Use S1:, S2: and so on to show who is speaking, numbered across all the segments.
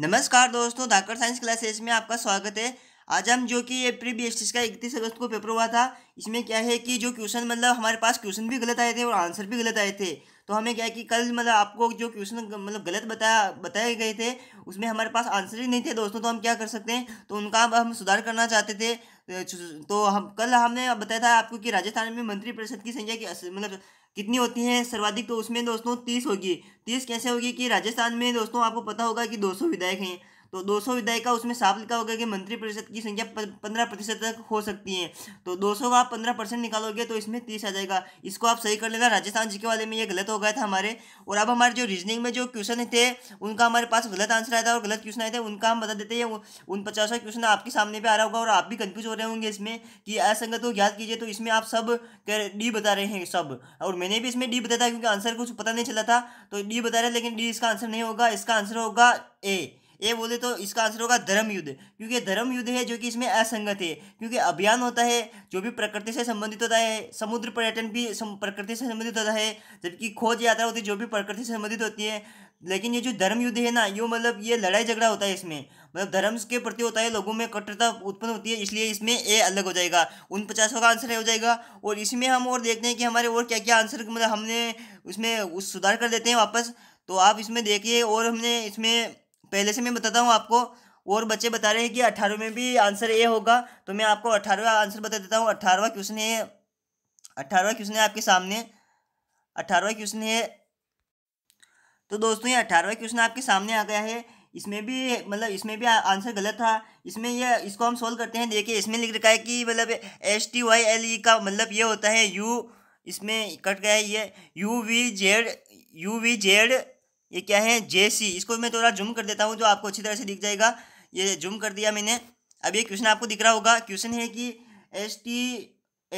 S1: नमस्कार दोस्तों धाकर science classes में आपका स्वागत है आज हम जो कि ये प्री बी का इकतीस अगस्त को पेपर हुआ था इसमें क्या है कि जो क्वेश्चन मतलब हमारे पास क्वेश्चन भी गलत आए थे और आंसर भी गलत आए थे तो हमें क्या है कि कल मतलब आपको जो क्वेश्चन मतलब गलत बताया बताए गए थे उसमें हमारे पास आंसर ही नहीं थे दोस्तों तो हम क्या कर सकते हैं तो उनका अब हम सुधार करना चाहते थे तो हम कल हमने बताया था आपको कि राजस्थान में मंत्रिपरिषद की संख्या की मतलब कितनी होती हैं सर्वाधिक तो उसमें दोस्तों तीस होगी तीस कैसे होगी कि राजस्थान में दोस्तों आपको पता होगा कि दो विधायक हैं तो 200 विधायिका उसमें साफ लिखा होगा कि मंत्री परिषद की संख्या पंद्रह प्रतिशत तक हो सकती है तो 200 का आप पंद्रह परसेंट निकालोगे तो इसमें तीस आ जाएगा इसको आप सही कर लेना राजस्थान जी के वाले में ये गलत हो गया था हमारे और अब हमारे जो रीजनिंग में जो क्वेश्चन थे उनका हमारे पास गलत आंसर आया था और गलत क्वेश्चन आए थे उनका हम बता देते हैं उन पचासवा क्वेश्चन आपके सामने पर आ रहा होगा और आप भी कन्फ्यूज हो रहे होंगे इसमें कि असंगत को याद कीजिए तो इसमें आप सब डी बता रहे हैं सब और मैंने भी इसमें डी बताया क्योंकि आंसर कुछ पता नहीं चला था तो डी बता रहे लेकिन डी इसका आंसर नहीं होगा इसका आंसर होगा ए ए बोले तो इसका आंसर होगा धर्म युद्ध क्योंकि धर्म युद्ध है जो कि इसमें असंगत है क्योंकि अभियान होता है जो भी प्रकृति से संबंधित होता है समुद्र पर्यटन भी प्रकृति से संबंधित होता है जबकि खोज यात्रा होती है जो भी प्रकृति से संबंधित होती है लेकिन ये जो धर्म युद्ध है ना ये मतलब ये लड़ाई झगड़ा होता है इसमें मतलब धर्म के प्रति होता है लोगों में कट्टरता उत्पन्न होती है इसलिए इसमें ए अलग हो जाएगा उन पचासों का आंसर हो जाएगा और इसमें हम और देखते हैं कि हमारे और क्या क्या आंसर मतलब हमने उसमें उस सुधार कर देते हैं वापस तो आप इसमें देखिए और हमने इसमें पहले से मैं बताता हूँ आपको और बच्चे बता रहे हैं कि अठारहवें में भी आंसर ए होगा तो मैं आपको अठारहवा आंसर बता देता हूँ अठारहवा क्वेश्चन है अठारहवा क्वेश्चन है आपके सामने अठारहवा क्वेश्चन है तो दोस्तों ये अठारहवा क्वेश्चन आपके सामने आ गया है इसमें भी मतलब इसमें भी आंसर गलत था इसमें ये इसको हम सोल्व करते हैं देखिए इसमें लिख रखा है कि मतलब S T Y L E का मतलब ये होता है यू इसमें कट गया है ये U V Z U V Z ये क्या है जे सी इसको मैं थोड़ा जूम कर देता हूँ जो आपको अच्छी तरह से दिख जाएगा ये जूम कर दिया मैंने अब ये क्वेश्चन आपको दिख रहा होगा क्वेश्चन है कि S T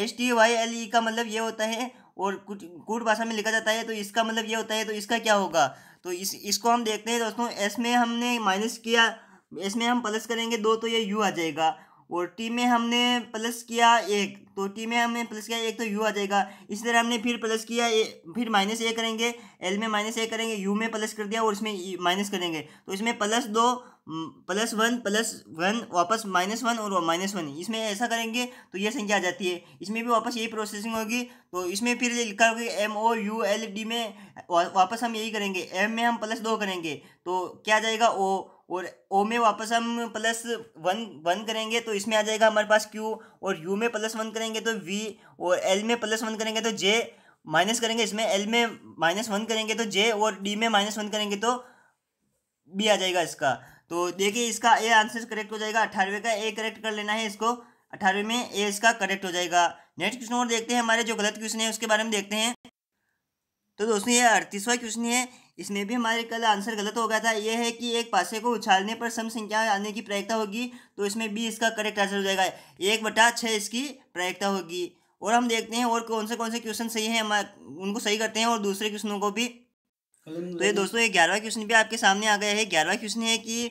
S1: S T Y L E का मतलब ये होता है और कुछ कूट भाषा में लिखा जाता है तो इसका मतलब ये होता है तो इसका क्या होगा तो इस इसको हम देखते हैं दोस्तों एस में हमने माइनस किया एस में हम प्लस करेंगे दो तो ये यू आ जाएगा और टी में हमने प्लस किया एक तो टी में हमने प्लस किया एक तो यू आ जाएगा इसी तरह हमने फिर प्लस किया ए, फिर माइनस ए करेंगे एल में माइनस ए करेंगे यू में प्लस कर दिया और इसमें माइनस e करेंगे तो इसमें प्लस दो प्लस वन प्लस वन वापस माइनस वन और माइनस वन इसमें ऐसा करेंगे तो ये संख्या आ जाती है इसमें भी वापस यही प्रोसेसिंग होगी तो इसमें फिर लिखा होगा M O U L D में वापस हम यही करेंगे एम में हम प्लस दो करेंगे तो क्या जाएगा ओ और ओ में वापस हम प्लस वन वन करेंगे तो इसमें आ जाएगा हमारे पास क्यू और यू में प्लस वन करेंगे तो वी और एल में प्लस वन करेंगे तो जे माइनस करेंगे इसमें एल में माइनस वन करेंगे तो जे और डी में माइनस वन करेंगे तो बी आ जाएगा इसका तो देखिए इसका ए आंसर करेक्ट हो जाएगा अठारहवें का ए करेक्ट कर लेना है इसको अठारहवें में ए इसका करेक्ट हो जाएगा नेक्स्ट क्वेश्चन और देखते हैं हमारे जो गलत क्वेश्चन है उसके बारे में देखते हैं तो दोस्तों ये अड़तीसवा क्वेश्चन है इसमें भी हमारे कल आंसर गलत हो गया था यह है कि एक पासे को उछालने पर सम संख्या आने की प्रयोगता होगी तो इसमें बी इसका करेक्ट आंसर हो जाएगा एक बटा छः इसकी प्रयोगता होगी और हम देखते हैं और कौन से कौन से क्वेश्चन सही हैं हम उनको सही करते हैं और दूसरे क्वेश्चनों को भी तो ये दोस्तों ये ग्यारहवा क्वेश्चन भी आपके सामने आ गया है ग्यारहवा क्वेश्चन है कि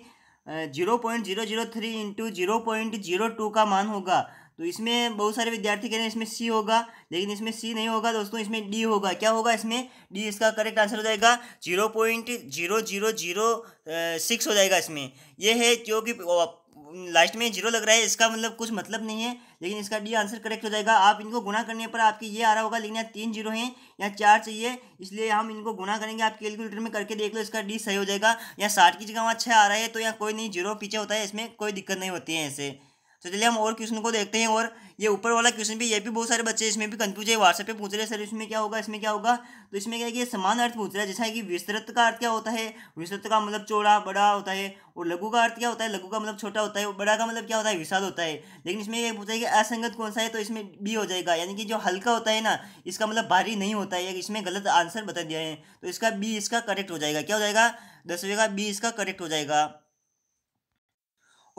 S1: zero point zero zero three into zero point zero two का मान होगा तो इसमें बहुत सारे विद्यार्थी कह रहे हैं इसमें सी होगा लेकिन इसमें सी नहीं होगा दोस्तों इसमें डी होगा क्या होगा इसमें डी इसका करेक्ट आंसर हो जाएगा zero point zero zero zero six हो जाएगा इसमें यह है क्योंकि लास्ट में जीरो लग रहा है इसका मतलब कुछ मतलब नहीं है लेकिन इसका डी आंसर करेक्ट हो जाएगा आप इनको गुना करने पर आपके ये आ रहा होगा लेकिन यहाँ तीन जीरो हैं या चार चाहिए इसलिए हम इनको गुना करेंगे आप कैलकुलेटर में करके देख लो इसका डी सही हो जाएगा या साठ की जगह वहाँ छः आ रहा है तो यहाँ कोई नहीं जीरो पीछे होता है इसमें कोई दिक्कत नहीं होती है ऐसे तो चलिए हम और क्वेश्चन को देखते हैं और ये ऊपर वाला क्वेश्चन भी ये भी बहुत सारे बच्चे इसमें भी कंफ्यूज है व्हाट्सएप पे पूछ रहे हैं सर इसमें क्या होगा इसमें क्या होगा तो इसमें क्या है कि समान अर्थ पूछ रहा है जैसा कि विस्तृत का अर्थ क्या होता है विस्तृत का मतलब चौड़ा बड़ा होता है और लघु का अर्थ क्या होता है लघु का मतलब छोटा होता है बड़ा का मतलब क्या होता है विशाल होता है लेकिन इसमें यह पूछा है कि असंगत कौन सा है तो इसमें बी हो जाएगा यानी कि जो हल्का होता है ना इसका मतलब भारी नहीं होता है इसमें गलत आंसर बता दिया है तो इसका बी इसका करेक्ट हो जाएगा क्या हो जाएगा दसवें का बी इसका करेक्ट हो जाएगा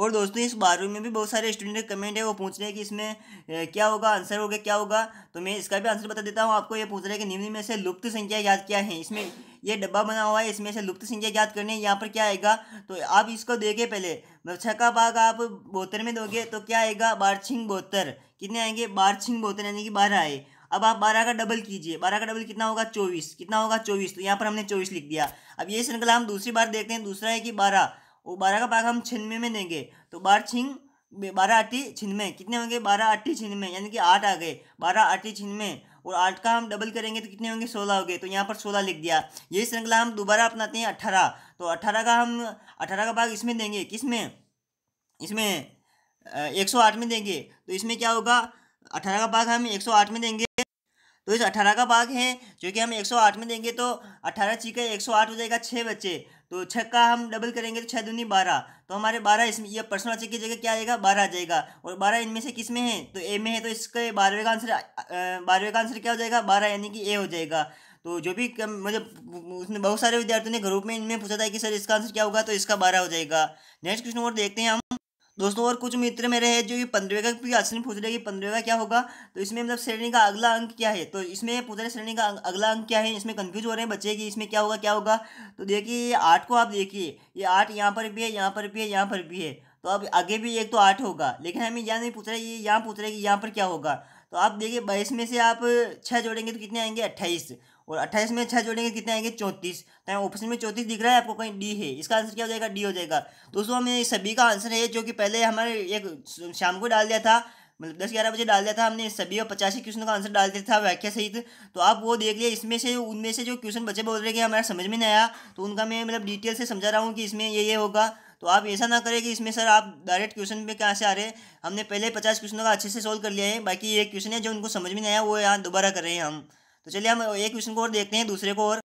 S1: और दोस्तों इस बारे में भी बहुत सारे स्टूडेंट के कमेंट है वो पूछ रहे हैं कि इसमें क्या होगा आंसर होगा क्या होगा तो मैं इसका भी आंसर बता देता हूँ आपको ये पूछ रहे हैं कि निम्न में से लुप्त संख्या याद क्या है इसमें ये डब्बा बना हुआ है इसमें से लुप्त संख्या याद करने यहाँ पर क्या आएगा तो आप इसको देखें पहले छः का भाग आप बोतर में दोगे तो क्या आएगा बार छिंग बोतर कितने आएंगे बार छिंग बोतर यानी कि बारह आए अब आप बारह का डबल कीजिए बारह का डबल कितना होगा चौबीस कितना होगा चौबीस तो यहाँ पर हमने चौबीस लिख दिया अब ये श्रृंखला हम दूसरी बार देखते हैं दूसरा है कि बारह और बारह का भाग हम छिनवे में देंगे तो बारह छिंग बारह आठी छिनवे कितने होंगे बारह आठी छिनवे यानी कि आठ आ गए बारह आठी छिनवे और आठ का हम डबल करेंगे तो कितने होंगे सोलह हो गए तो यहाँ पर सोलह लिख दिया यही श्रृंखला हम दोबारा अपनाते हैं अट्ठारह तो अट्ठारह का हम अठारह का भाग इसमें देंगे किस में इसमें एक सौ आठ में देंगे तो इसमें क्या होगा अठारह का भाग हम एक सौ आठ में देंगे तो इस अठारह का भाग है जो कि हम एक सौ आठ में देंगे तो अठारह चीखे एक सौ आठ हो जाएगा छः बच्चे तो छः का हम डबल करेंगे तो छः दूनी बारह तो हमारे बारह इसमें यह पर्सनल चेक की जगह क्या आएगा बारह आ जाएगा और बारह इनमें से किस में है तो ए में है तो इसके बारहवें का आंसर बारहवें का आंसर क्या हो जाएगा बारह यानी कि ए हो जाएगा तो जो भी मतलब उसने बहुत सारे विद्यार्थियों ने ग्रुप में इनमें पूछा था कि सर इसका आंसर क्या होगा तो इसका बारह हो जाएगा नेक्स्ट क्वेश्चन और देखते हैं हम दोस्तों और कुछ मित्र मेरे हैं जो ये पंद्रहवें का क्योंकि आसन पूछ रहे हैं कि पंद्रवे का क्या होगा तो इसमें मतलब श्रेणी का अगला अंक क्या है तो इसमें पूछ रहे श्रेणी का अगला अंक क्या है इसमें कन्फ्यूज हो रहे हैं बच्चे कि इसमें क्या होगा क्या होगा तो देखिए ये आठ को आप देखिए ये आठ यहाँ पर भी है यहाँ पर भी है यहाँ पर भी है तो अब आगे भी एक तो आठ होगा लेकिन हमें यहाँ नहीं पूछ रहे ये यहाँ पूछ रहे कि यहाँ पर क्या होगा तो आप देखिए बाईस में से आप छः जोड़ेंगे तो कितने आएंगे अट्ठाईस और अट्ठाईस में छः जोड़ेंगे कितने आएंगे चौंतीस तो ऑप्शन में चौंतीस दिख रहा है आपको कहीं डी है इसका आंसर क्या हो जाएगा डी हो जाएगा दोस्तों हमें सभी का आंसर है जो कि पहले हमारे एक शाम को डाल दिया था मतलब दस ग्यारह बजे डाल दिया था हमने सभी और पचासी क्वेश्चन का आंसर डाल दिया था व्याख्या सहित तो आप वो देख लिए इसमें से उनमें से जो क्वेश्चन बचे बोल रहे हैं हमारा समझ में नहीं आया तो उनका मैं मतलब डिटेल से समझा रहा हूँ कि इसमें ये ये होगा तो आप ऐसा ना करें कि इसमें सर आप डायरेक्ट क्वेश्चन पे कहाँ से आ रहे हैं हमने पहले पचास क्वेश्चनों का अच्छे से सॉल्व कर लिया है बाकी ये क्वेश्चन है जो उनको समझ में नहीं आया वो यहाँ दोबारा कर रहे हैं हम तो चलिए हम एक क्वेश्चन को और देखते हैं दूसरे को और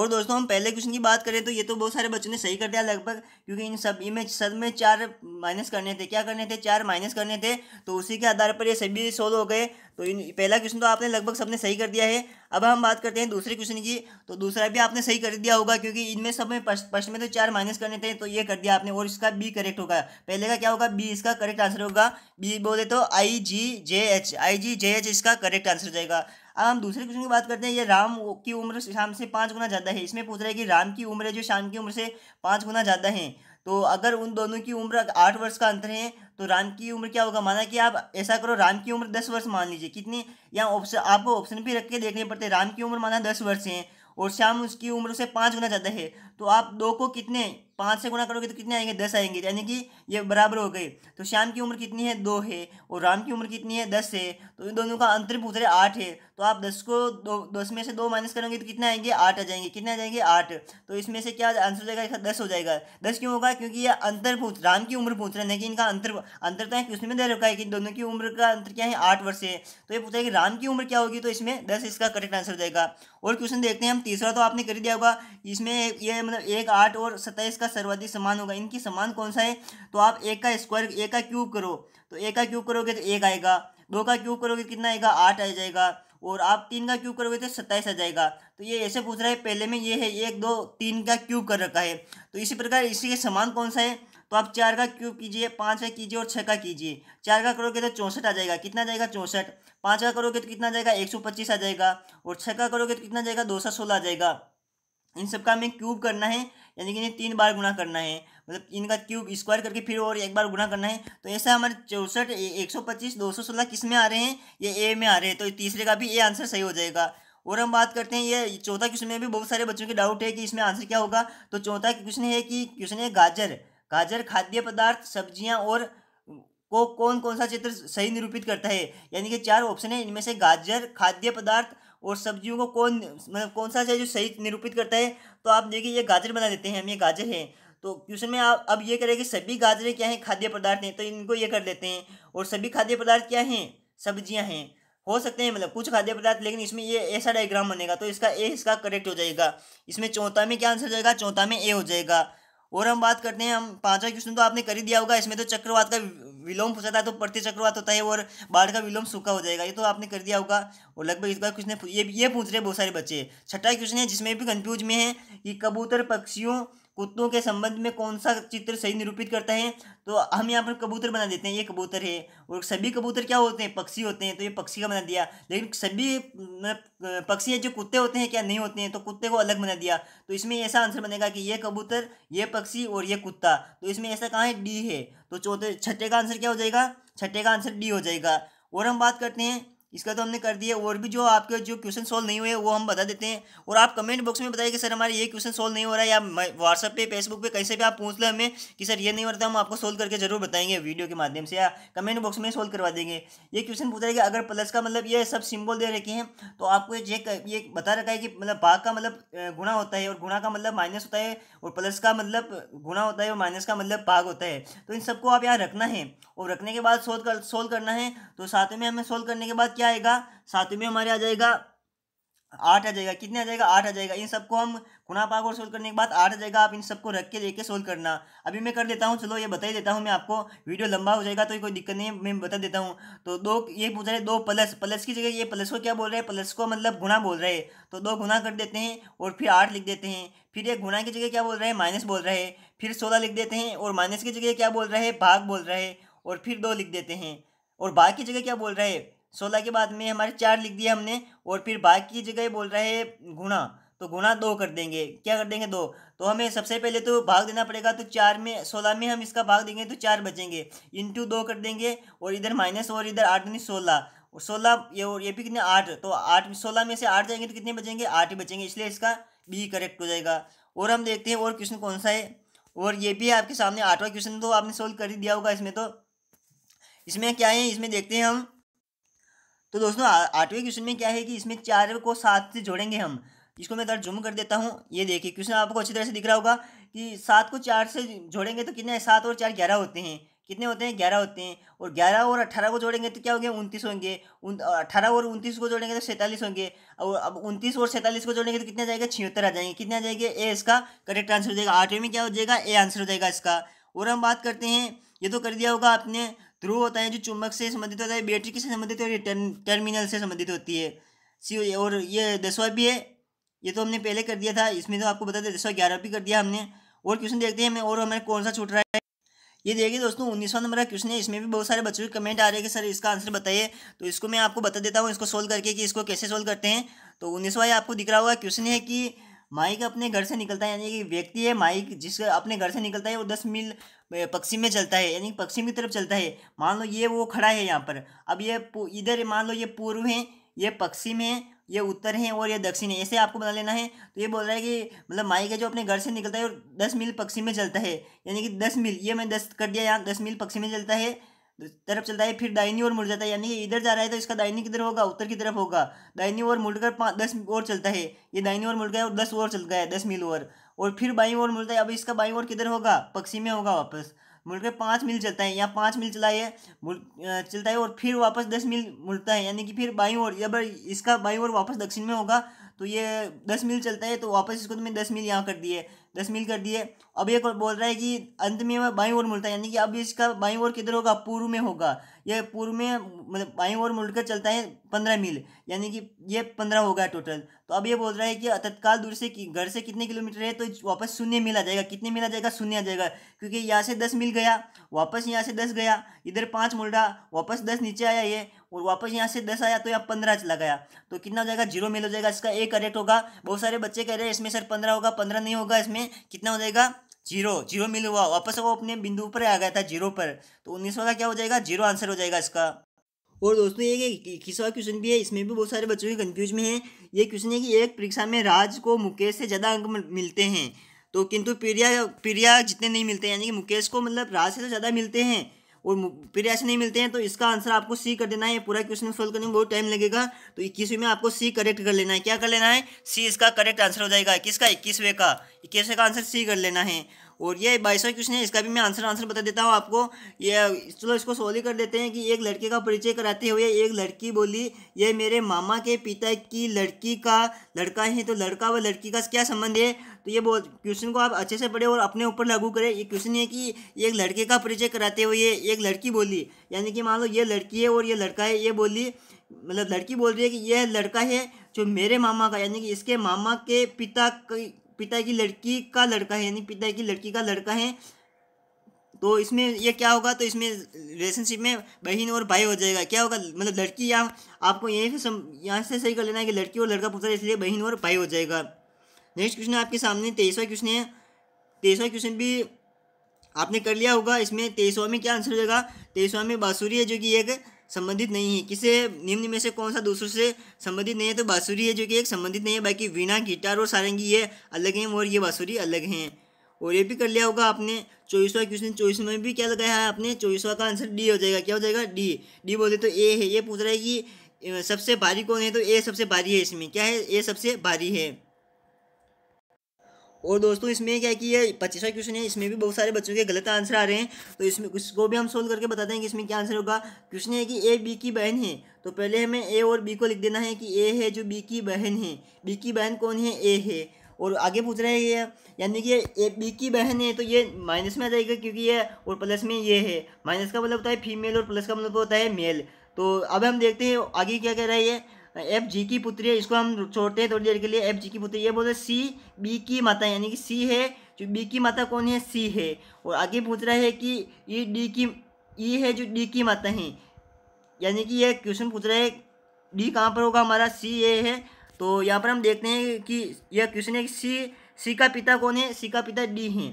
S1: और दोस्तों हम पहले क्वेश्चन की बात करें तो ये तो बहुत सारे बच्चों ने सही कर दिया लगभग क्योंकि इन सब में सब में चार माइनस करने थे क्या करने थे चार माइनस करने थे तो उसी के आधार पर ये सभी सोल्व हो गए तो इन पहला क्वेश्चन तो आपने लगभग सबने सही कर दिया है अब हम बात करते हैं दूसरे क्वेश्चन की तो दूसरा भी आपने सही कर दिया होगा क्योंकि इनमें सब में फर्स्ट में तो चार माइनस करने थे तो ये कर दिया आपने और इसका बी करेक्ट होगा पहले का क्या होगा बी इसका करेक्ट आंसर होगा बी बोले तो I G J H I G J H इसका करेक्ट आंसर हो जाएगा अब हम दूसरे क्वेश्चन की बात करते हैं ये राम की उम्र शाम से पाँच गुना ज़्यादा है इसमें पूछ रहा है कि राम की उम्र है जो शाम की उम्र से पाँच गुना ज़्यादा है तो अगर उन दोनों की उम्र आठ वर्ष का अंतर है तो राम की उम्र क्या होगा माना कि आप ऐसा करो राम की उम्र दस वर्ष मान लीजिए कितनी यहाँ ऑप्शन आपको ऑप्शन भी रख के देखने पड़ते हैं राम की उम्र माना दस वर्ष है और श्याम उसकी उम्र से पाँच गुना ज़्यादा है तो आप दो को कितने पाँच से गुणा करोगे तो कितने आएंगे दस आएंगे यानी कि ये बराबर हो गए तो श्याम की उम्र कितनी है दो है और राम की उम्र कितनी है दस है तो इन दोनों का अंतर पूछ रहे आठ है तो आप दस को दो दस में से दो माइनस करोगे तो कितने आएंगे आठ आ जाएंगे कितने आ जाएंगे आठ तो इसमें से क्या आंसर हो जाएगा दस हो जाएगा दस क्यों होगा क्योंकि ये अंतर पूछ राम की उम्र पूछ रहे हैं कि इनका अंतर अंतर तो है कि उसमें दे रखा है कि दोनों की उम्र का अंतर क्या है आठ वर्ष है तो ये पूछा हैं कि राम की उम्र क्या होगी तो इसमें दस इसका करेक्ट आंसर हो जाएगा और क्वेश्चन देखते हैं हम तीसरा तो आपने कर दिया होगा इसमें ये मतलब एक आठ और सत्ताईस का सर्वाधिक समान होगा इनकी समान कौन सा है तो आप एक का स्क्वायर एक का क्यूब करो तो एक का क्यूब करोगे तो एक आएगा दो का क्यूब करोगे कितना आएगा आठ आ जाएगा और आप तीन का क्यूब करोगे तो सत्ताईस आ जाएगा तो ये ऐसे पूछ रहा है पहले में ये है एक दो तीन का क्यूब कर रखा है तो इसी प्रकार इसी के समान कौन सा है तो आप चार का क्यूब कीजिए पाँच का कीजिए और छः का कीजिए चार का करोगे तो चौंसठ आ जाएगा कितना जाएगा चौंसठ पाँच का करोगे तो कितना जाएगा एक सौ पच्चीस आ जाएगा और छः का करोगे तो कितना जाएगा दो सौ सोलह आ जाएगा इन सबका हमें क्यूब करना है यानी कि इन्हें तीन बार गुना करना है मतलब इनका क्यूब स्क्वायर करके फिर और एक बार गुना करना है तो ऐसा हमारे चौंसठ एक सौ पच्चीस दो सौ सोलह किस में आ रहे हैं ये ए में आ रहे हैं तो तीसरे का भी ए आंसर सही हो जाएगा और हम बात करते हैं ये चौथा क्वेश्चन में भी बहुत सारे बच्चों के डाउट है कि इसमें आंसर क्या होगा तो चौथा क्वेश्चन है कि क्वेश्चन है गाजर गाजर खाद्य पदार्थ सब्जियाँ और को कौन कौन सा चित्र सही निरूपित करता है यानी कि चार ऑप्शन है इनमें से गाजर खाद्य पदार्थ और सब्जियों को कौन मतलब कौन सा जो सही निरूपित करता है तो आप देखिए ये गाजर बना देते हैं हम ये गाजर है तो क्वेश्चन में आप अब ये करें कि सभी गाजरें क्या हैं खाद्य पदार्थ हैं तो इनको ये कर लेते हैं और सभी खाद्य पदार्थ क्या हैं सब्जियां हैं हो सकते हैं मतलब कुछ खाद्य पदार्थ लेकिन इसमें ये ऐसा डायग्राम बनेगा तो इसका ए इसका करेक्ट हो जाएगा इसमें चौथा में क्या आंसर हो जाएगा चौथा में ए हो जाएगा और हम बात करते हैं हम पांचवा क्वेश्चन तो आपने कर ही दिया होगा इसमें तो चक्रवात का विलोम हो जाता है तो प्रति चक्रवात होता है और बाढ़ का विलोम सूखा हो जाएगा ये तो आपने कर दिया होगा और लगभग इस बार क्वेश्चन ये ये पूछ रहे बहुत सारे बच्चे छठा क्वेश्चन है जिसमें भी कन्फ्यूज में है कि कबूतर पक्षियों कुत्तों के संबंध में कौन सा चित्र सही निरूपित करता है तो हम यहाँ पर कबूतर बना देते हैं ये कबूतर है और सभी कबूतर क्या होते हैं पक्षी होते हैं तो ये पक्षी का बना दिया लेकिन सभी मतलब, पक्षी है जो कुत्ते होते हैं क्या नहीं होते हैं तो कुत्ते को अलग बना दिया तो इसमें ऐसा आंसर बनेगा कि ये कबूतर ये पक्षी और ये कुत्ता तो इसमें ऐसा कहाँ है डी है तो चौथे छठे का आंसर क्या हो जाएगा छठे का आंसर डी हो जाएगा और हम बात करते हैं इसका तो हमने कर दिया और भी जो आपके जो क्वेश्चन सोल्व नहीं हुए वो हम बता देते हैं और आप कमेंट बॉक्स में बताइए कि सर हमारे ये क्वेश्चन सोल्व नहीं हो रहा है या व्हाट्सअप पे फेसबुक पे कहीं भी आप पूछ लो हमें कि सर ये नहीं हो रहा हम आपको सोल्व करके जरूर बताएंगे वीडियो के माध्यम से या कमेंट बॉक्स में सोल्व करवा देंगे ये क्वेश्चन पूछा है कि अगर प्लस का मतलब ये सब सिम्बल दे रखे हैं तो आपको ये ये बता रखा है कि मतलब भाग का मतलब गुणा होता है और गुणा का मतलब माइनस होता है और प्लस का मतलब गुणा होता है और माइनस का मतलब भाग होता है तो इन सबको आप यहाँ रखना है और रखने के बाद सोल्व कर सोल्व करना है तो साथ में हमें सोल्व करने के बाद क्या आएगा सातवें में हमारे आ जाएगा आठ आ जाएगा कितने आ जाएगा आठ आ जाएगा इन सबको हम गुणा पाक और सोल्व करने के बाद आठ आ जाएगा आप इन सबको रख के लेके सोल्व करना अभी मैं कर देता हूँ चलो ये बता ही देता हूँ मैं आपको वीडियो लंबा हो जाएगा तो कोई दिक्कत नहीं मैं बता देता हूँ तो दो ये पूछ रहे दो प्लस प्लस की जगह ये प्लस को क्या बोल रहे हैं प्लस को मतलब गुना बोल रहे हैं तो दो गुना कर देते हैं और फिर आठ लिख देते हैं फिर ये गुना की जगह क्या बोल रहे हैं माइनस बोल रहे हैं फिर सोलह लिख देते हैं और माइनस की जगह क्या बोल रहे हैं भाग बोल रहे हैं और फिर दो लिख देते हैं और भाग की जगह क्या बोल रहे हैं सोलह के बाद में हमारे चार लिख दिया हमने और फिर भाग की जगह बोल रहा है गुणा तो गुणा दो कर देंगे क्या कर देंगे दो तो हमें सबसे पहले तो भाग देना पड़ेगा तो चार में सोलह में हम इसका भाग देंगे तो चार बचेंगे इंटू दो कर देंगे और इधर माइनस और इधर आठ यानी सोलह और सोलह ये और ये भी कितने आठ तो आठ सोलह में से आठ जाएंगे तो कितने बचेंगे आठ ही बचेंगे इसलिए इसका बी करेक्ट हो जाएगा और हम देखते हैं और क्वेश्चन कौन सा है और ये भी है आपके सामने आठवां क्वेश्चन तो आपने सोल्व कर ही दिया होगा इसमें तो इसमें क्या है इसमें देखते हैं हम तो दोस्तों आठवें क्वेश्चन में क्या है कि इसमें चार को सात से जोड़ेंगे हम इसको मैं जूम कर देता हूँ ये देखिए क्वेश्चन आपको अच्छी तरह से दिख रहा होगा कि सात को चार से जोड़ेंगे तो कितने सात और चार ग्यारह होते हैं कितने होते हैं ग्यारह होते हैं और ग्यारह और अट्ठारह को जोड़ेंगे तो क्या हो गया उनतीस होंगे उन अट्ठारह और उनतीस को जोड़ेंगे तो सैंतालीस होंगे और अब उनतीस और सैंतालीस को जोड़ेंगे तो कितने जाएगा छिहत्तर आ जाएंगे कितने आ जाएंगे ए इसका करेक्ट आंसर हो जाएगा आठवें में क्या हो जाएगा ए आंसर हो जाएगा इसका और हम बात करते हैं ये तो कर दिया होगा आपने ध्रुव होता है जो चुंबक से संबंधित होता है बैटरी किससे संबंधित होती है टर्मिनल से संबंधित होती है सी और ये दसवा भी है ये तो हमने पहले कर दिया था इसमें तो आपको बता दें दसवा ग्यारह भी कर दिया हमने और क्वेश्चन देखते हैं हमें और हमारे कौन सा छूट रहा है ये देखिए दोस्तों उन्नीसवा नंबर का क्वेश्चन है इसमें भी बहुत सारे बच्चों के कमेंट आ रहे हैं कि सर इसका आंसर बताइए तो इसको मैं आपको बता देता हूँ इसको सोल्व करके कि इसको कैसे सोल्व करते हैं तो उन्नीसवा ये आपको दिख रहा हुआ क्वेश्चन है कि माइक अपने घर से निकलता है यानी कि व्यक्ति है माइक जिसका अपने घर से निकलता है वो दस मील पश्चिम में चलता है यानी पश्चिम की तरफ चलता है मान लो ये वो खड़ा है यहाँ पर अब ये इधर मान लो ये पूर्व है ये पश्चिम है ये उत्तर है और ये दक्षिण है ऐसे आपको बता लेना है तो ये बोल रहा है कि मतलब माई का जो अपने घर से निकलता है और दस मील पश्चिम में चलता है यानी कि दस मील ये मैंने दस कर दिया यहाँ दस मील पश्चिम में चलता है तरफ चलता है फिर दाहिनी ओर मुड़ जाता है यानी कि इधर जा रहा है तो इसका दाहिनी किधर होगा उत्तर की तरफ होगा दाहिनी ओर मुड़कर पाँच दस ओर चलता है ये दाहिनी ओर मुड़ गया और दस ओर चल गया दस मील ओर और फिर बाई और मुड़ता है अब इसका बाई और किधर होगा पक्षी में होगा वापस मुड़ के पाँच मील चलता है यहाँ पाँच मील चला है चलता है और फिर वापस दस मील मुड़ता है यानी कि फिर बाई और जब इसका बाई और वापस दक्षिण में होगा तो ये दस मील चलता है तो वापस इसको तुमने तो दस मील यहाँ कर दिए दस मील कर दिए अब ये बोल रहा है कि अंत में वह बाईं ओर मुड़ता है यानी कि अब इसका बाई ओर किधर होगा पूर्व में होगा यह पूर्व में मतलब बाई ओर मुड़कर चलता है पंद्रह मील यानी कि ये पंद्रह होगा टोटल तो अब ये बोल रहा है कि तत्काल दूर से घर से कितने किलोमीटर है तो वापस शून्य मील आ जाएगा कितने मिला आ जाएगा शून्य आ जाएगा क्योंकि यहाँ से दस मील गया वापस यहाँ से दस गया इधर पाँच मुड़ रहा वापस दस नीचे आया ये और वापस यहाँ से दस आया तो यहाँ पंद्रह चला गया तो कितना हो जाएगा जीरो मील हो जाएगा इसका ए करेक्ट होगा बहुत सारे बच्चे कह रहे हैं इसमें सर पंद्रह होगा पंद्रह नहीं होगा इसमें में कितना हो जाएगा जीरो जीरो मिल हुआ वापस वो अपने बिंदु पर आ गया था जीरो पर तो उन्नीस वाला क्या हो जाएगा जीरो आंसर हो जाएगा इसका और दोस्तों ये इक्कीसवा क्वेश्चन भी है इसमें भी बहुत सारे बच्चों के कंफ्यूज में है ये क्वेश्चन है कि एक परीक्षा में राज को मुकेश से ज़्यादा अंक मिलते हैं तो किंतु प्रिया प्रिया जितने नहीं मिलते हैं यानी कि मुकेश को मतलब राज से तो ज़्यादा मिलते हैं और फिर ऐसे नहीं मिलते हैं तो इसका आंसर आपको सी कर देना है पूरा क्वेश्चन सोल्व करने में बहुत टाइम लगेगा तो इक्कीसवें में आपको सी करेक्ट कर लेना है क्या कर लेना है सी इसका करेक्ट आंसर हो जाएगा किसका इक्कीसवें का इक्कीसवें का आंसर सी कर लेना है और ये बाईसवा क्वेश्चन है इसका भी मैं आंसर आंसर बता देता हूँ आपको ये चलो इसको सोल्व कर देते हैं कि एक लड़के का परिचय कराते हुए एक लड़की बोली ये मेरे मामा के पिता की लड़की का लड़का है तो लड़का व लड़की का क्या संबंध है तो ये बोल क्वेश्चन को आप अच्छे से पढ़े और अपने ऊपर लागू करें ये क्वेश्चन है कि एक लड़के का परिचय कराते हुए एक लड़की बोली यानी कि मान लो ये लड़की है और ये लड़का है ये बोली मतलब लड़की बोल रही है कि यह लड़का है जो मेरे मामा का यानी कि इसके मामा के पिता पिता की लड़की का लड़का है यानी पिता की लड़की का लड़का है तो इसमें ये क्या होगा तो इसमें रिलेशनशिप में बहन और भाई हो जाएगा क्या होगा मतलब लड़की या आपको यहीं से यहाँ से सही कर लेना है कि लड़की और लड़का पूछा है इसलिए बहन और भाई हो जाएगा नेक्स्ट क्वेश्चन आपके सामने तेईसवा क्वेश्चन है तेईसवा क्वेश्चन भी आपने कर लिया होगा इसमें तेईसवा में क्या आंसर हो जाएगा तेईसवा में बाँसुरी है जो कि एक संबंधित नहीं है किसे निम्न में से कौन सा दूसरों से संबंधित नहीं है तो बाँसुरी है जो कि एक संबंधित नहीं है बाकी वीणा गिटार और सारंगी ये अलग हैं और ये बाँसुरी अलग हैं और ये भी कर लिया होगा आपने चौबीसवा क्वेश्चन चौबीसवा में भी क्या लगाया है आपने चौबीसवा का आंसर डी हो जाएगा क्या हो जाएगा डी डी बोले तो ए है ये पूछ रहा है कि सबसे भारी कौन है तो ए सबसे भारी है इसमें क्या है ए सबसे भारी है और दोस्तों इसमें क्या कि ये पच्चीसवा क्वेश्चन है इसमें भी बहुत सारे बच्चों के गलत आंसर आ रहे हैं तो इसमें उसको भी हम सोल्व करके बताते हैं कि इसमें क्या आंसर होगा क्वेश्चन है कि ए बी की बहन है तो पहले हमें ए और बी को लिख देना है कि ए है जो बी की बहन है बी की बहन कौन है ए है और आगे पूछ रहे हैं ये यानी कि ये बी की बहन है तो ये माइनस में आ जाएगा क्योंकि ये और प्लस में ये है माइनस का मतलब होता है फीमेल और प्लस का मतलब होता है मेल तो अब हम देखते हैं आगे क्या कह रहा है ये एफ जी की पुत्री है इसको हम छोड़ते हैं थोड़ी देर के लिए एफ जी की पुत्री ये बोल रहे सी बी की माता यानी कि सी है जो बी की माता कौन है सी है और आगे पूछ रहा है कि ई डी की ई e है जो डी की माता है यानी कि यह क्वेश्चन पूछ रहा है डी कहाँ पर होगा हमारा सी ए है तो यहाँ पर हम देखते हैं कि यह क्वेश्चन है कि सी सी का पिता कौन है सी का पिता डी है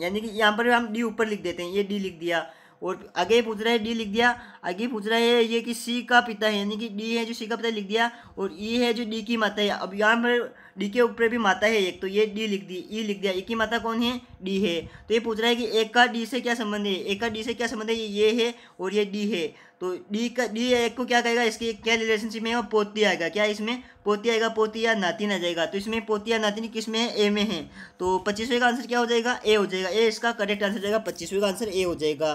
S1: यानी कि यहाँ पर हम डी ऊपर लिख देते हैं ये डी लिख दिया और आगे पूछ रहा है डी लिख दिया आगे पूछ रहा है ये कि सी का पिता है यानी कि डी है जो सी का पिता लिख दिया और ई है जो डी की माता है अब यहाँ पर डी के ऊपर भी माता है एक तो ये डी लिख दी ई लिख दिया ई की माता कौन है डी है तो ये पूछ रहा है कि एक का डी से क्या संबंध है एक का डी से क्या संबंध है ये ये है और ये डी है तो डी का डी एक को क्या कहेगा इसके क्या रिलेशनशिप में है पोती आएगा क्या इसमें पोती आएगा पोती या नातिन आ जाएगा तो इसमें पोती या नातिन किस में है ए में है तो पच्चीसवें का आंसर क्या हो जाएगा ए हो जाएगा ए इसका करेक्ट आंसर जाएगा पच्चीसवें का आंसर ए हो जाएगा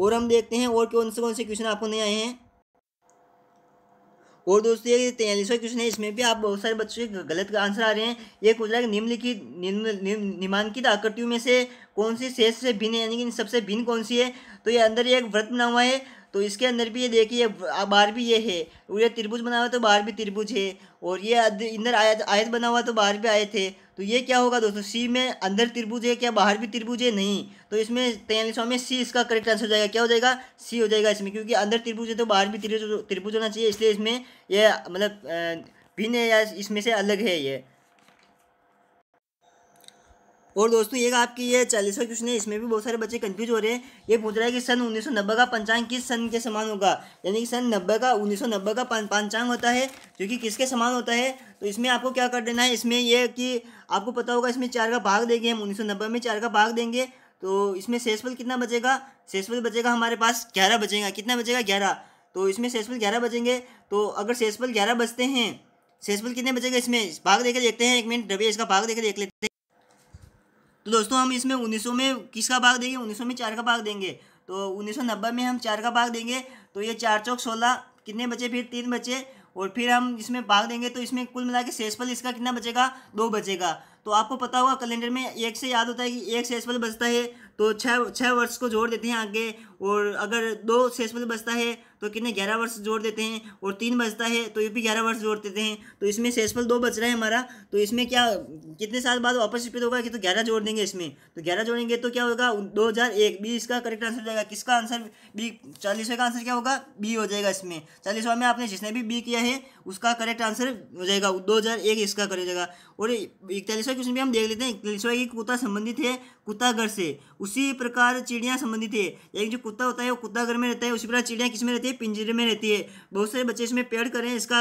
S1: और हम देखते हैं और कौन से कौन से क्वेश्चन आपको नहीं आए हैं और दोस्तों ये तैयलीसवा क्वेश्चन है इसमें भी आप बहुत सारे बच्चों के गलत आंसर आ रहे हैं ये कुछ लाइक निम्नलिखित निम्नांकित आकृतियों में से कौन सी शेष से भिन्न यानी कि सबसे भिन्न कौन सी है तो ये अंदर ये एक व्रत बना हुआ है तो इसके अंदर भी ये देखिए बाहर भी ये है और ये त्रिभुज बना हुआ तो बाहर भी त्रिभुज है और ये इंदर आयत आयत बना हुआ तो बाहर भी आयत है तो ये क्या होगा दोस्तों सी में अंदर त्रिभुज है क्या बाहर भी त्रिभुज है नहीं तो इसमें तैयलीसवा में सी इसका करेक्ट आंसर हो जाएगा क्या हो जाएगा सी हो जाएगा इसमें क्योंकि अंदर त्रिभुज है तो बाहर भी त्रिभुज त्रिभुज होना चाहिए इसलिए इसमें यह मतलब भिन्न है या इसमें से अलग है ये और दोस्तों ये आपकी ये चालीसवा क्वेश्चन है इसमें भी बहुत सारे बच्चे कंफ्यूज हो रहे हैं ये पूछ रहा है कि सन नब्बे का पंचांग किस सन के समान होगा यानी कि सन नब्बे का नब्बे का पंचांग होता है जो कि किसके समान होता है तो इसमें आपको क्या कर देना है इसमें ये कि आपको पता होगा इसमें चार का भाग देंगे हम उन्नीस में चार का भाग देंगे तो इसमें शेषफल कितना बचेगा शेषफल बचेगा हमारे पास ग्यारह बचेगा कितना बचेगा ग्यारह तो इसमें शेषफल ग्यारह बचेंगे तो अगर शेषफल ग्यारह बचते हैं शेषफल कितने बचेगा इसमें भाग देकर देखते हैं एक मिनट रवि इसका भाग देकर देख लेते हैं तो दोस्तों हम इसमें उन्नीस में किसका भाग देंगे उन्नीस में चार का भाग देंगे तो उन्नीस में हम चार का भाग देंगे तो ये चार चौक सोलह कितने बचे फिर तीन बचे और फिर हम इसमें भाग देंगे तो इसमें कुल मिला के शेषफल इसका कितना बचेगा दो बचेगा तो आपको पता होगा कैलेंडर में एक से याद होता है कि एक शेषफल बचता है तो छः छः वर्ष को जोड़ देते हैं आगे और अगर दो शेषफल बचता है तो कितने ग्यारह वर्ष जोड़ देते हैं और तीन बजता है तो ये भी ग्यारह वर्ष जोड़ देते हैं तो इसमें सेसफल दो बच रहा है हमारा तो इसमें क्या कितने साल बाद वापस रिपीट होगा कि तो ग्यारह जोड़ देंगे इसमें तो ग्यारह जोड़ेंगे तो क्या होगा दो हज़ार एक बी इसका करेक्ट आंसर हो जाएगा किसका आंसर बी चालीसवें का आंसर क्या होगा बी हो जाएगा इसमें चालीसवा में आपने जिसने भी बी किया है उसका करेक्ट आंसर हो जाएगा दो हज़ार एक इसका करेक्ट जाएगा और इकतालीसवा क्वेश्चन भी हम देख लेते हैं इकतालीसवा की कुत्ता संबंधित है कुत्ता घर से उसी प्रकार चिड़िया संबंधित है एक जो कुत्ता होता है वो कुत्ता घर में रहता है उसी प्रकार चिड़िया किस में रहती है है पिंजरे में रहती है बहुत सारे बच्चे इसमें पेड़ करें इसका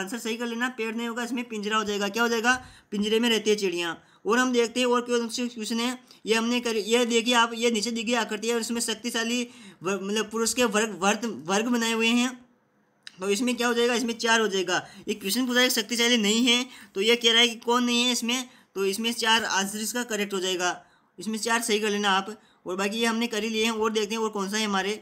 S1: आंसर सही कर लेना पेड़ नहीं होगा इसमें पिंजरा हो जाएगा क्या हो जाएगा पिंजरे में रहती है चिड़ियाँ और हम देखते हैं और क्यों क्वेश्चन है ये हमने कर ये देखिए आप ये नीचे दी आकृति है और इसमें शक्तिशाली मतलब पुरुष के वर्ग वर्ग वर्ग बनाए हुए हैं तो इसमें क्या हो जाएगा इसमें चार हो जाएगा ये क्वेश्चन पूछा है शक्तिशाली नहीं है तो ये कह रहा है कि कौन नहीं है इसमें तो इसमें चार आंसर इसका करेक्ट हो जाएगा इसमें चार सही कर लेना आप और बाकी ये हमने कर ही लिए हैं और देखते हैं और कौन सा है हमारे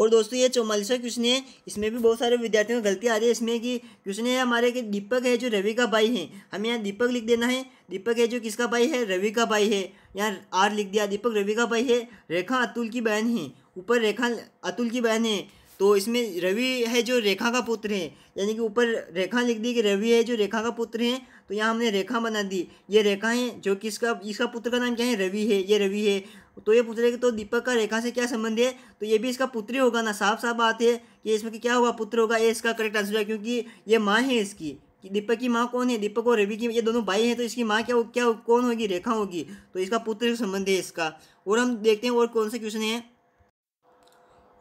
S1: और दोस्तों ये चौवालीसवा क्वेश्चन है इसमें भी बहुत सारे विद्यार्थियों की गलती आ रही है इसमें कि क्वेश्चन है हमारे कि दीपक है जो रवि का भाई है हमें यहाँ दीपक लिख देना है दीपक है जो किसका भाई है रवि का भाई है यहाँ आर लिख दिया दीपक रवि का भाई है रेखा अतुल की बहन है ऊपर रेखा अतुल की बहन है तो इसमें रवि है जो रेखा का पुत्र है यानी कि ऊपर रेखा लिख दी कि रवि है जो रेखा का पुत्र है तो यहाँ हमने रेखा बना दी ये रेखा है जो किसका इसका पुत्र का नाम क्या है रवि है ये रवि है तो ये पूछ रहे कि तो दीपक का रेखा से क्या संबंध है तो ये भी इसका पुत्री होगा ना साफ साफ बात है कि इसमें क्या होगा पुत्र होगा ये इसका करेक्ट आंसर है क्योंकि ये माँ है इसकी कि दीपक की माँ कौन है दीपक और रवि की ये दोनों भाई हैं तो इसकी माँ क्या क्या कौन होगी रेखा होगी तो इसका पुत्र संबंध है इसका और हम देखते हैं और कौन से क्वेश्चन है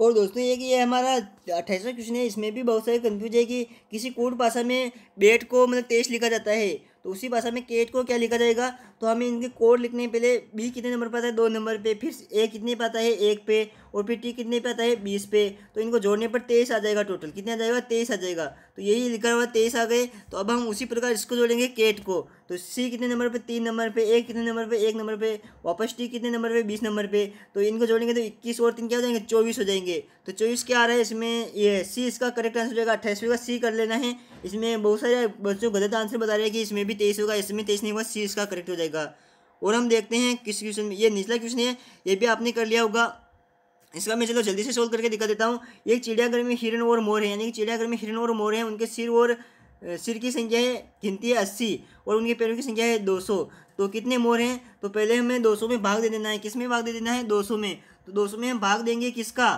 S1: और दोस्तों ये कि ये हमारा अट्ठाईसवा क्वेश्चन है इसमें भी बहुत सारे कन्फ्यूज है कि किसी कोर्ट भाषा में बेट को मतलब तेज लिखा जाता है तो उसी भाषा में केट को क्या लिखा जाएगा तो हमें इनके कोड लिखने पहले बी कितने नंबर पर आता है दो नंबर पे फिर ए कितने पर आता है एक पे और फिर टी कितने पे आता है बीस पे तो इनको जोड़ने पर तेईस आ जाएगा टोटल कितने आ जाएगा तेईस आ जाएगा तो यही लिखा हुआ तेईस आ गए तो अब हम उसी प्रकार इसको जोड़ेंगे केट को तो सी कितने नंबर पर तीन नंबर पर ए कितने नंबर पर एक नंबर पर वापस टी कितने नंबर पर बीस नंबर पर तो इनको जोड़ेंगे तो इक्कीस और तीन क्या हो जाएंगे चौबीस हो जाएंगे तो चौबीस क्या आ रहा है इसमें ये सी इसका करेक्ट आंसर हो जाएगा अट्ठाईस का सी कर लेना है इसमें बहुत सारे बच्चों गलत आंसर बता रहे हैं कि इसमें भी तेईस होगा इसमें तेईस नहीं होगा सी इसका करेक्ट हो जाएगा जाएगा और हम देखते हैं किस क्वेश्चन में ये निचला क्वेश्चन है ये भी आपने कर लिया होगा इसका मैं चलो जल्दी से सोल्व करके दिखा देता हूँ एक चिड़ियाघर में हिरण और मोर है यानी कि चिड़ियाघर में हिरण और मोर है उनके सिर और सिर की संख्या है गिनती है अस्सी और उनके पैरों की संख्या है दो सौ तो कितने मोर हैं तो पहले हमें दो सौ में भाग दे देना है किस में भाग दे देना है दो सौ में तो दो सौ में हम भाग देंगे किसका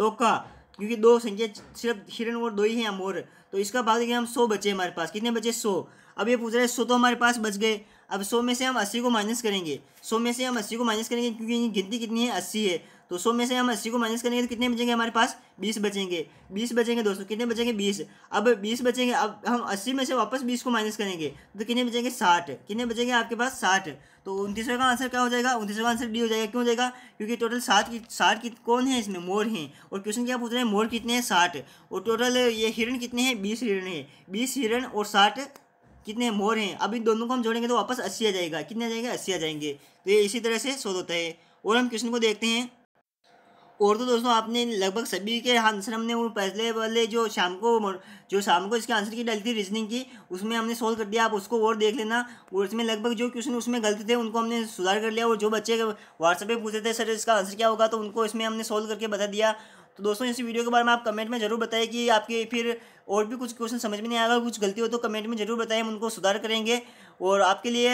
S1: दो का क्योंकि दो संख्या सिर्फ हिरण और दो ही हैं मोर तो इसका भाग देंगे हम सौ बचे हमारे पास कितने बचे सौ अब ये पूछ रहे हैं सौ तो हमारे पास बच गए अब सौ में से हम अस्सी को माइनस करेंगे सौ में से हम अस्सी को माइनस करेंगे क्योंकि इनकी गिनती कितनी है अस्सी है तो सौ में से हम अस्सी को माइनस करेंगे तो कितने बचेंगे हमारे पास बीस बचेंगे बीस बचेंगे दोस्तों कितने बचेंगे बीस अब बीस बचेंगे अब हम अस्सी में से वापस बीस को माइनस करेंगे तो कितने बचेंगे साठ कितने बचेंगे आपके पास साठ तो उनतीसवें का आंसर क्या हो जाएगा उनतीसवें का आंसर डी हो जाएगा क्यों हो जाएगा क्योंकि टोटल साठ की साठ की कौन है इसमें मोर हैं और क्वेश्चन क्या पूछ रहे हैं मोर कितने हैं साठ और टोटल ये हिरण कितने हैं बीस हिरण है बीस हिरण और साठ कितने मोर हैं अब इन दोनों को हम जोड़ेंगे तो वापस अस्सी आ जाएगा कितने आ जाएंगे अस्सी आ जाएंगे तो ये इसी तरह से सोल होता है और हम क्वेश्चन को देखते हैं और तो दोस्तों आपने लगभग सभी के आंसर हमने वो पहले वाले जो शाम को जो शाम को इसके आंसर की डाली थी रीजनिंग की उसमें हमने सोल्व कर दिया आप उसको और देख लेना और इसमें लगभग जो क्वेश्चन उसमें गलत थे उनको हमने सुधार कर लिया और जो बच्चे व्हाट्सएप पे पूछे थे सर इसका आंसर क्या होगा तो उनको इसमें हमने सोल्व करके बता दिया तो दोस्तों इस वीडियो के बारे में आप कमेंट में जरूर बताइए कि आपके फिर और भी कुछ क्वेश्चन समझ में नहीं आएगा कुछ गलती हो तो कमेंट में जरूर बताएं हम उनको सुधार करेंगे और आपके लिए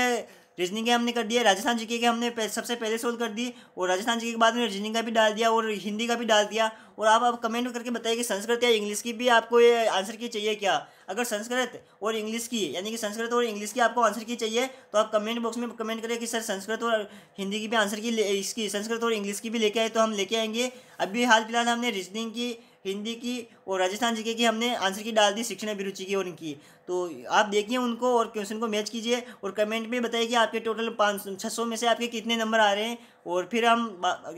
S1: रीजनिंग के हमने कर दिया राजस्थान जीके के हमने सबसे पहले सोल्व कर दी और राजस्थान जीके के बाद में रीजनिंग का भी डाल दिया और हिंदी का भी डाल दिया और आप आप कमेंट करके बताइए कि संस्कृत या इंग्लिश की भी आपको ये आंसर की चाहिए क्या अगर संस्कृत और इंग्लिश की यानी कि संस्कृत और इंग्लिश की आपको आंसर की चाहिए तो आप कमेंट बॉक्स में कमेंट करें कि सर संस्कृत और हिंदी की भी आंसर की इसकी संस्कृत और इंग्लिश की भी लेके आए तो हम लेके आएंगे अभी हाल फिलहाल हमने रीजनिंग की हिंदी की और राजस्थान जी की हमने आंसर की डाल दी शिक्षण अभिरुचि की और इनकी तो आप देखिए उनको और क्वेश्चन को मैच कीजिए और कमेंट में बताइए कि आपके टोटल पाँच सौ में से आपके कितने नंबर आ रहे हैं और फिर हम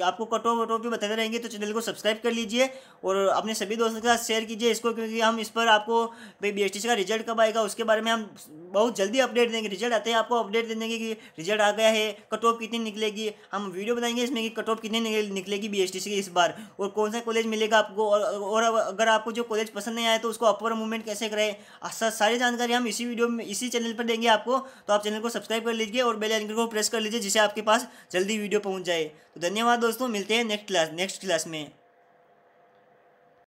S1: आपको कट ऑफ भी बताते रहेंगे तो चैनल को सब्सक्राइब कर लीजिए और अपने सभी दोस्तों के साथ शेयर कीजिए इसको क्योंकि हम इस पर आपको भाई बी का रिजल्ट कब आएगा उसके बारे में हम बहुत जल्दी अपडेट देंगे रिजल्ट आते हैं आपको अपडेट दे देंगे कि रिजल्ट आ गया है कट ऑफ कितनी निकलेगी हम वीडियो बताएंगे इसमें कि कट ऑफ कितनी निकलेगी बी की इस बार और कौन सा कॉलेज मिलेगा आपको और, और अगर आपको जो कॉलेज पसंद नहीं आया तो उसको अपवर मूवमेंट कैसे करें सारी जानकारी हम इसी वीडियो में इसी चैनल पर देंगे आपको तो आप चैनल को सब्सक्राइब कर लीजिए और बेल आइकन को प्रेस कर लीजिए जिससे आपके पास जल्दी वीडियो पहुँच पहुँच जाए तो धन्यवाद दोस्तों मिलते हैं नेक्स्ट क्लास नेक्स्ट क्लास में